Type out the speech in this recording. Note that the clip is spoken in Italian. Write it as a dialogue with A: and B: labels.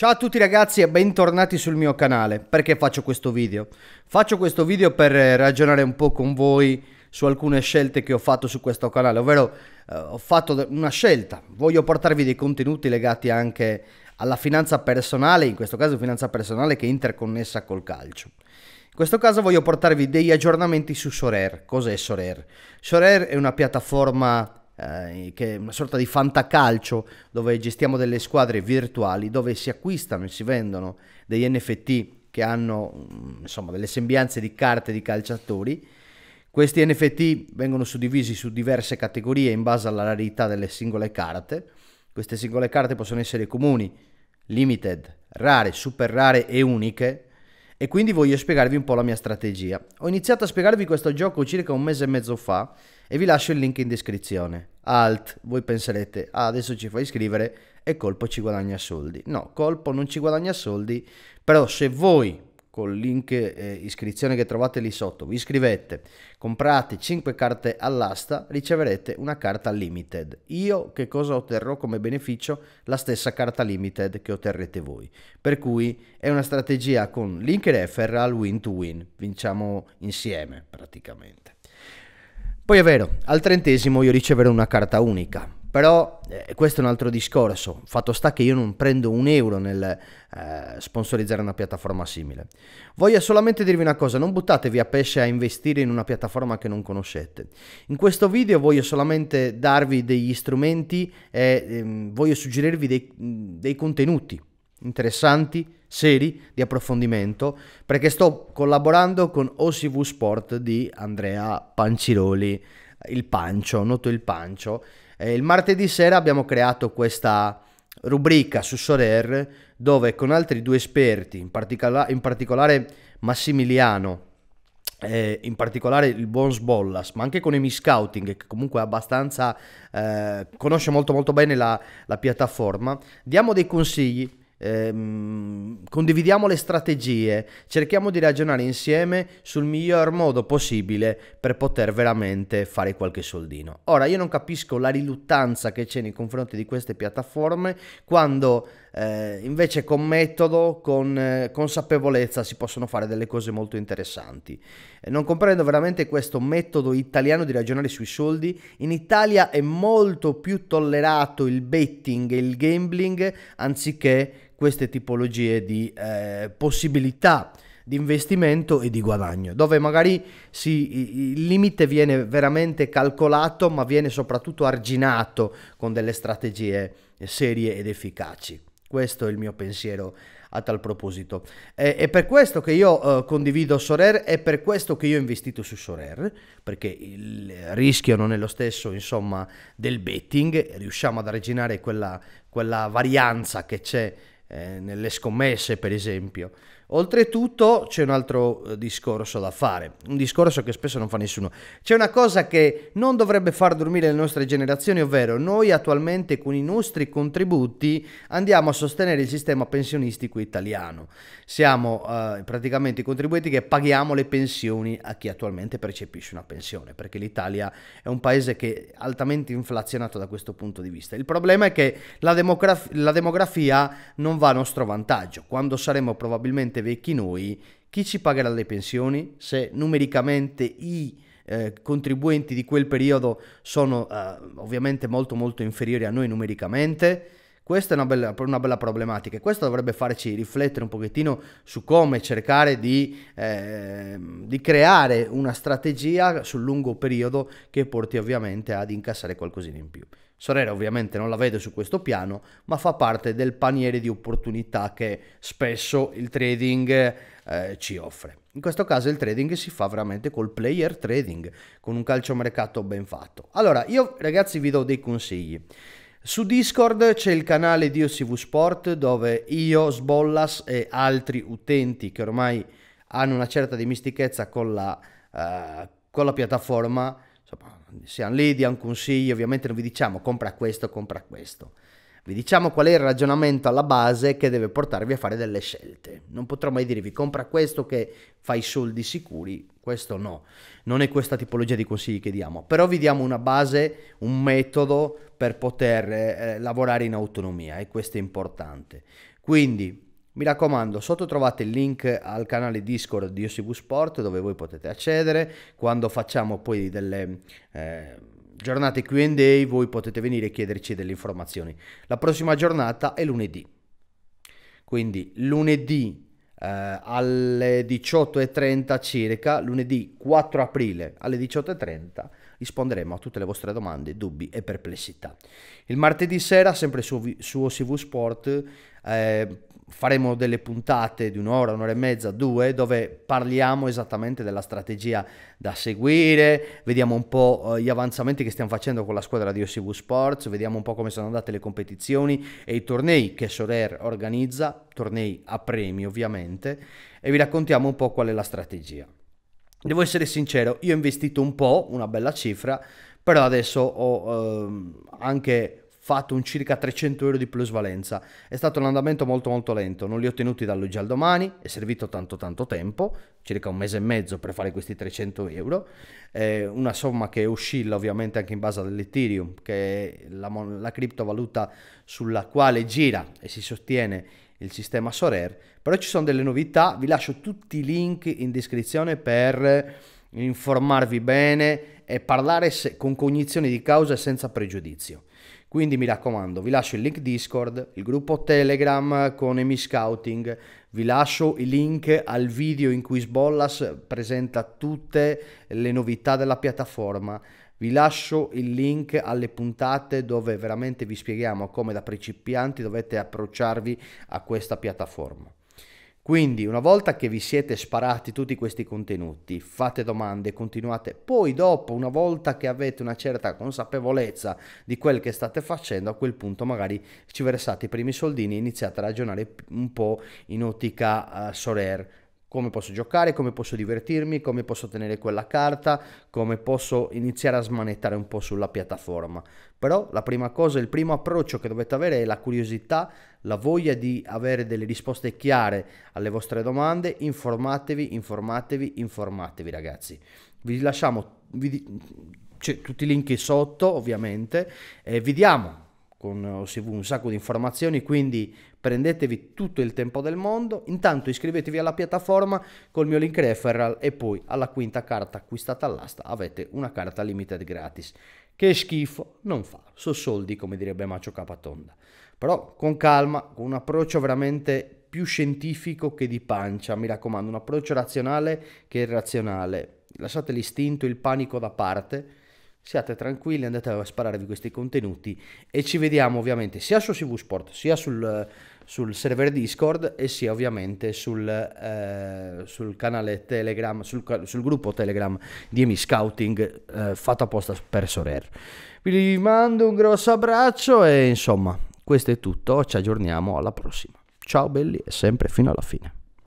A: Ciao a tutti ragazzi e bentornati sul mio canale. Perché faccio questo video? Faccio questo video per eh, ragionare un po' con voi su alcune scelte che ho fatto su questo canale, ovvero eh, ho fatto una scelta, voglio portarvi dei contenuti legati anche alla finanza personale, in questo caso finanza personale che è interconnessa col calcio. In questo caso voglio portarvi degli aggiornamenti su Sorer. Cos'è Sorer? Sorer è una piattaforma eh, che è una sorta di fantacalcio dove gestiamo delle squadre virtuali dove si acquistano e si vendono degli NFT che hanno mm, insomma delle sembianze di carte di calciatori. Questi NFT vengono suddivisi su diverse categorie in base alla rarità delle singole carte. Queste singole carte possono essere comuni, limited, rare, super rare e uniche. E quindi voglio spiegarvi un po' la mia strategia. Ho iniziato a spiegarvi questo gioco circa un mese e mezzo fa e vi lascio il link in descrizione. Alt, voi penserete, ah, adesso ci fai iscrivere e Colpo ci guadagna soldi. No, Colpo non ci guadagna soldi, però se voi col link eh, iscrizione che trovate lì sotto, vi iscrivete, comprate 5 carte all'asta, riceverete una carta limited. Io che cosa otterrò come beneficio? La stessa carta limited che otterrete voi. Per cui è una strategia con link referral win to win, vinciamo insieme praticamente. Poi è vero, al trentesimo io riceverò una carta unica, però eh, questo è un altro discorso. Fatto sta che io non prendo un euro nel eh, sponsorizzare una piattaforma simile. Voglio solamente dirvi una cosa, non buttatevi a pesce a investire in una piattaforma che non conoscete. In questo video voglio solamente darvi degli strumenti e ehm, voglio suggerirvi dei, dei contenuti interessanti, seri, di approfondimento, perché sto collaborando con OCV Sport di Andrea Panciroli, il Pancio, noto il Pancio. Eh, il martedì sera abbiamo creato questa rubrica su Sorer dove con altri due esperti, in, particola- in particolare Massimiliano, eh, in particolare il buon Sbollas, ma anche con Emi Scouting, che comunque abbastanza eh, conosce molto molto bene la, la piattaforma, diamo dei consigli ehm, condividiamo le strategie, cerchiamo di ragionare insieme sul miglior modo possibile per poter veramente fare qualche soldino. Ora, io non capisco la riluttanza che c'è nei confronti di queste piattaforme quando eh, invece con metodo, con eh, consapevolezza si possono fare delle cose molto interessanti. Eh, non comprendo veramente questo metodo italiano di ragionare sui soldi. In Italia è molto più tollerato il betting e il gambling anziché queste tipologie di eh, possibilità di investimento e di guadagno, dove magari si, il limite viene veramente calcolato, ma viene soprattutto arginato con delle strategie serie ed efficaci. Questo è il mio pensiero a tal proposito. È, è per questo che io eh, condivido Sorer, è per questo che io ho investito su Sorer, perché il rischio non è lo stesso, insomma, del betting, riusciamo ad arginare quella, quella varianza che c'è eh, nelle scommesse, per esempio. Oltretutto c'è un altro eh, discorso da fare, un discorso che spesso non fa nessuno. C'è una cosa che non dovrebbe far dormire le nostre generazioni, ovvero noi attualmente con i nostri contributi andiamo a sostenere il sistema pensionistico italiano. Siamo eh, praticamente i contribuenti che paghiamo le pensioni a chi attualmente percepisce una pensione, perché l'Italia è un paese che è altamente inflazionato da questo punto di vista. Il problema è che la, demograf- la demografia non va a nostro vantaggio. Quando saremo probabilmente veramente vecchi noi, chi ci pagherà le pensioni se numericamente i eh, contribuenti di quel periodo sono eh, ovviamente molto molto inferiori a noi numericamente? Questa è una bella, una bella, problematica e questo dovrebbe farci riflettere un pochettino su come cercare di, eh, di, creare una strategia sul lungo periodo che porti ovviamente ad incassare qualcosina in più. Sorella ovviamente non la vede su questo piano, ma fa parte del paniere di opportunità che spesso il trading eh, ci offre. In questo caso il trading si fa veramente col player trading, con un calciomercato ben fatto. Allora, io ragazzi vi do dei consigli. Su Discord c'è il canale di OCV Sport dove io, Sbollas e altri utenti che ormai hanno una certa dimistichezza con la, eh, con la piattaforma siamo lì, un consiglio, ovviamente non vi diciamo compra questo, compra questo. Vi diciamo qual è il ragionamento alla base che deve portarvi a fare delle scelte. Non potrò mai dirvi compra questo che fai soldi sicuri, questo no. Non è questa tipologia di consigli che diamo, però vi diamo una base, un metodo per poter eh, lavorare in autonomia e questo è importante. Quindi mi raccomando, sotto trovate il link al canale Discord di OCV Sport dove voi potete accedere. Quando facciamo poi delle eh, giornate QA voi potete venire e chiederci delle informazioni. La prossima giornata è lunedì. Quindi lunedì eh, alle 18.30 circa, lunedì 4 aprile alle 18.30 risponderemo a tutte le vostre domande, dubbi e perplessità. Il martedì sera, sempre su, su OCV Sport, eh, faremo delle puntate di un'ora, un'ora e mezza, due, dove parliamo esattamente della strategia da seguire, vediamo un po' eh, gli avanzamenti che stiamo facendo con la squadra di OCV Sports, vediamo un po' come sono andate le competizioni e i tornei che Sorer organizza, tornei a premi ovviamente, e vi raccontiamo un po' qual è la strategia. Devo essere sincero, io ho investito un po', una bella cifra, però adesso ho ehm, anche fatto un circa 300 euro di plusvalenza. È stato un andamento molto molto lento, non li ho tenuti dall'oggi al domani, è servito tanto tanto tempo, circa un mese e mezzo per fare questi 300 euro, eh, una somma che oscilla ovviamente anche in base all'Ethereum, che è la, la criptovaluta sulla quale gira e si sostiene il sistema Sorare, però ci sono delle novità, vi lascio tutti i link in descrizione per informarvi bene e parlare se, con cognizione di causa e senza pregiudizio. Quindi mi raccomando, vi lascio il link Discord, il gruppo Telegram con Emi Scouting, vi lascio il link al video in cui Sbollas presenta tutte le novità della piattaforma, vi lascio il link alle puntate dove veramente vi spieghiamo come da principianti dovete approcciarvi a questa piattaforma. Quindi una volta che vi siete sparati tutti questi contenuti, fate domande, continuate, poi dopo una volta che avete una certa consapevolezza di quel che state facendo, a quel punto magari ci versate i primi soldini e iniziate a ragionare un po' in ottica uh, eh, Sorer come posso giocare, come posso divertirmi, come posso tenere quella carta, come posso iniziare a smanettare un po' sulla piattaforma. Però la prima cosa, il primo approccio che dovete avere è la curiosità, la voglia di avere delle risposte chiare alle vostre domande, informatevi, informatevi, informatevi ragazzi. Vi lasciamo vi, cioè, tutti i link sotto ovviamente e vi diamo con eh, un sacco di informazioni, quindi prendetevi tutto il tempo del mondo, intanto iscrivetevi alla piattaforma col mio link referral e poi alla quinta carta acquistata all'asta avete una carta limited gratis. Che schifo non fa, so soldi come direbbe Macio Capatonda. Però con calma, con un approccio veramente più scientifico che di pancia, mi raccomando, un approccio razionale che irrazionale. Lasciate l'istinto, il panico da parte, siate tranquilli, andate a spararvi questi contenuti e ci vediamo ovviamente sia su CV Sport sia sul eh, sul server Discord e sia ovviamente sul, eh, sul canale Telegram, sul, sul, gruppo Telegram di Emi Scouting eh, fatto apposta per Sorer. Vi mando un grosso abbraccio e insomma questo è tutto, ci aggiorniamo alla prossima. Ciao belli e sempre fino alla fine.